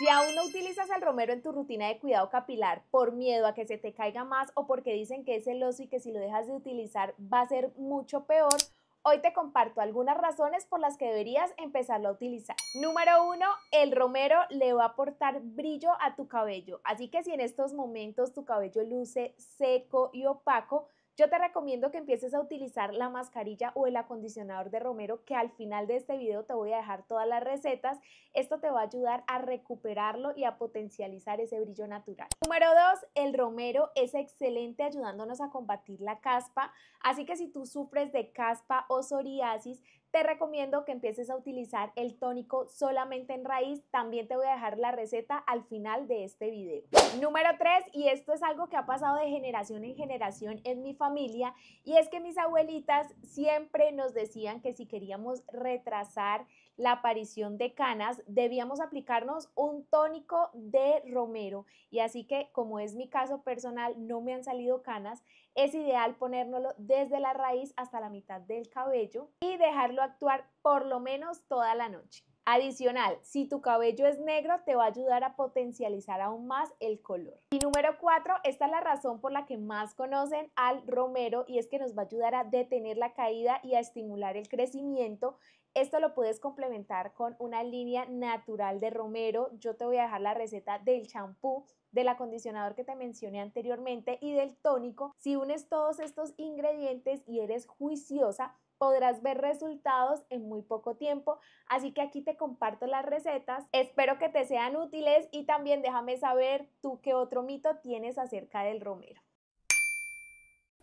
Si aún no utilizas el romero en tu rutina de cuidado capilar por miedo a que se te caiga más o porque dicen que es celoso y que si lo dejas de utilizar va a ser mucho peor, hoy te comparto algunas razones por las que deberías empezarlo a utilizar. Número uno, el romero le va a aportar brillo a tu cabello. Así que si en estos momentos tu cabello luce seco y opaco, yo te recomiendo que empieces a utilizar la mascarilla o el acondicionador de romero que al final de este video te voy a dejar todas las recetas. Esto te va a ayudar a recuperarlo y a potencializar ese brillo natural. Número 2, el romero es excelente ayudándonos a combatir la caspa, así que si tú sufres de caspa o psoriasis, te recomiendo que empieces a utilizar el tónico solamente en raíz. También te voy a dejar la receta al final de este video. Número 3, y esto es algo que ha pasado de generación en generación en mi familia, y es que mis abuelitas siempre nos decían que si queríamos retrasar la aparición de canas, debíamos aplicarnos un tónico de romero. Y así que, como es mi caso personal, no me han salido canas, es ideal ponérnoslo desde la raíz hasta la mitad del cabello y dejarlo actuar por lo menos toda la noche. Adicional, si tu cabello es negro, te va a ayudar a potencializar aún más el color. Y número cuatro, esta es la razón por la que más conocen al romero y es que nos va a ayudar a detener la caída y a estimular el crecimiento. Esto lo puedes complementar con una línea natural de romero. Yo te voy a dejar la receta del champú del acondicionador que te mencioné anteriormente y del tónico. Si unes todos estos ingredientes y eres juiciosa, podrás ver resultados en muy poco tiempo. Así que aquí te comparto las recetas. Espero que te sean útiles y también déjame saber tú qué otro mito tienes acerca del romero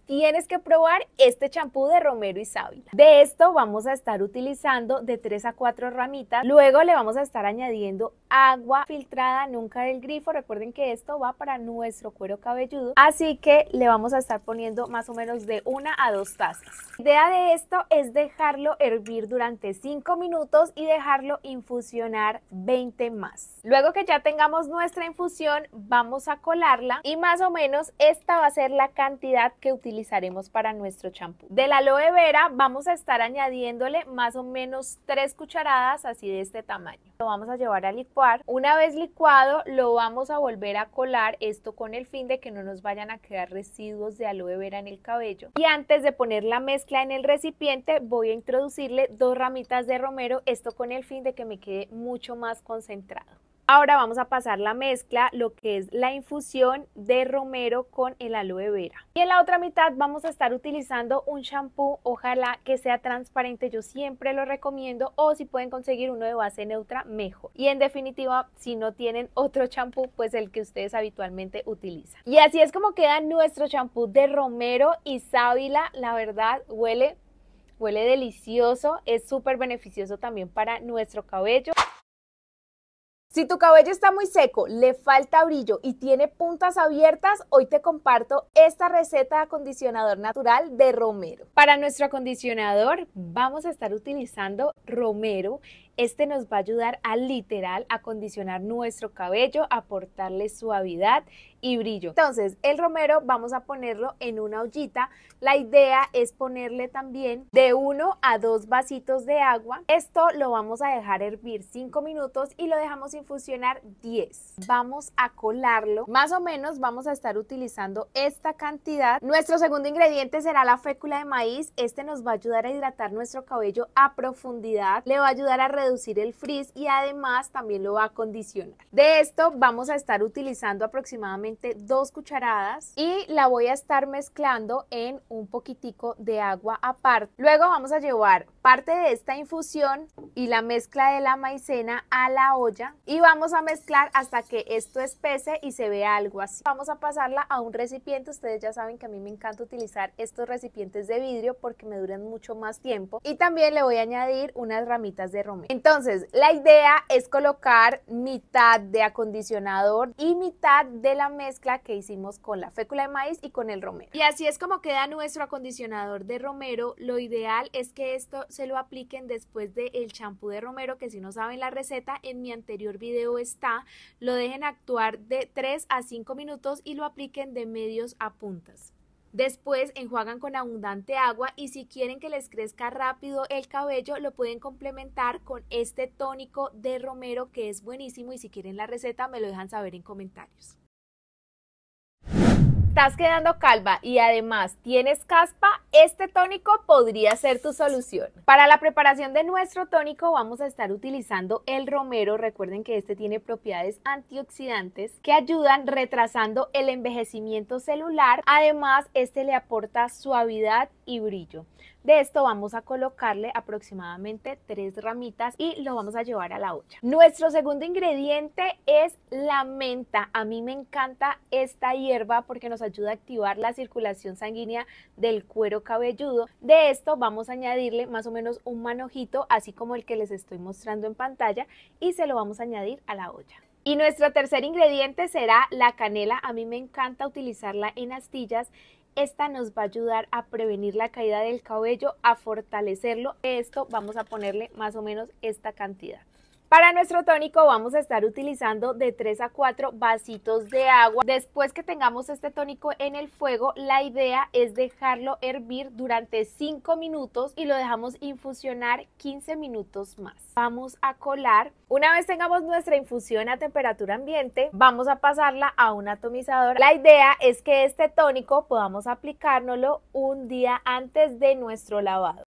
tienes que probar este champú de romero y sábila. De esto vamos a estar utilizando de 3 a 4 ramitas. Luego le vamos a estar añadiendo agua filtrada, nunca del grifo. Recuerden que esto va para nuestro cuero cabelludo. Así que le vamos a estar poniendo más o menos de 1 a 2 tazas. La idea de esto es dejarlo hervir durante 5 minutos y dejarlo infusionar 20 más. Luego que ya tengamos nuestra infusión, vamos a colarla y más o menos esta va a ser la cantidad que utilizamos utilizaremos para nuestro champú. Del aloe vera vamos a estar añadiéndole más o menos tres cucharadas así de este tamaño. Lo vamos a llevar a licuar. Una vez licuado lo vamos a volver a colar, esto con el fin de que no nos vayan a quedar residuos de aloe vera en el cabello. Y antes de poner la mezcla en el recipiente voy a introducirle dos ramitas de romero, esto con el fin de que me quede mucho más concentrado. Ahora vamos a pasar la mezcla, lo que es la infusión de romero con el aloe vera. Y en la otra mitad vamos a estar utilizando un shampoo, ojalá que sea transparente, yo siempre lo recomiendo, o si pueden conseguir uno de base neutra, mejor. Y en definitiva, si no tienen otro shampoo, pues el que ustedes habitualmente utilizan. Y así es como queda nuestro shampoo de romero y sábila, la verdad huele, huele delicioso, es súper beneficioso también para nuestro cabello. Si tu cabello está muy seco, le falta brillo y tiene puntas abiertas, hoy te comparto esta receta de acondicionador natural de romero. Para nuestro acondicionador vamos a estar utilizando romero este nos va a ayudar a literal a condicionar nuestro cabello, aportarle suavidad y brillo. Entonces, el romero vamos a ponerlo en una ollita. La idea es ponerle también de uno a dos vasitos de agua. Esto lo vamos a dejar hervir 5 minutos y lo dejamos infusionar 10. Vamos a colarlo. Más o menos vamos a estar utilizando esta cantidad. Nuestro segundo ingrediente será la fécula de maíz. Este nos va a ayudar a hidratar nuestro cabello a profundidad. Le va a ayudar a reducir el frizz y además también lo va a condicionar. De esto vamos a estar utilizando aproximadamente dos cucharadas y la voy a estar mezclando en un poquitico de agua aparte. Luego vamos a llevar parte de esta infusión y la mezcla de la maicena a la olla y vamos a mezclar hasta que esto espese y se vea algo así. Vamos a pasarla a un recipiente. Ustedes ya saben que a mí me encanta utilizar estos recipientes de vidrio porque me duran mucho más tiempo. Y también le voy a añadir unas ramitas de romero. Entonces, la idea es colocar mitad de acondicionador y mitad de la mezcla que hicimos con la fécula de maíz y con el romero. Y así es como queda nuestro acondicionador de romero. Lo ideal es que esto se lo apliquen después del el champú de romero, que si no saben la receta, en mi anterior video está. Lo dejen actuar de 3 a 5 minutos y lo apliquen de medios a puntas. Después enjuagan con abundante agua y si quieren que les crezca rápido el cabello lo pueden complementar con este tónico de romero que es buenísimo y si quieren la receta me lo dejan saber en comentarios estás quedando calva y además tienes caspa, este tónico podría ser tu solución. Para la preparación de nuestro tónico vamos a estar utilizando el romero. Recuerden que este tiene propiedades antioxidantes que ayudan retrasando el envejecimiento celular. Además, este le aporta suavidad y brillo. De esto vamos a colocarle aproximadamente tres ramitas y lo vamos a llevar a la olla. Nuestro segundo ingrediente es la menta. A mí me encanta esta hierba porque nos ayuda a activar la circulación sanguínea del cuero cabelludo. De esto vamos a añadirle más o menos un manojito, así como el que les estoy mostrando en pantalla, y se lo vamos a añadir a la olla. Y nuestro tercer ingrediente será la canela. A mí me encanta utilizarla en astillas esta nos va a ayudar a prevenir la caída del cabello, a fortalecerlo. Esto vamos a ponerle más o menos esta cantidad. Para nuestro tónico vamos a estar utilizando de 3 a 4 vasitos de agua. Después que tengamos este tónico en el fuego, la idea es dejarlo hervir durante 5 minutos y lo dejamos infusionar 15 minutos más. Vamos a colar. Una vez tengamos nuestra infusión a temperatura ambiente, vamos a pasarla a un atomizador. La idea es que este tónico podamos aplicárnoslo un día antes de nuestro lavado.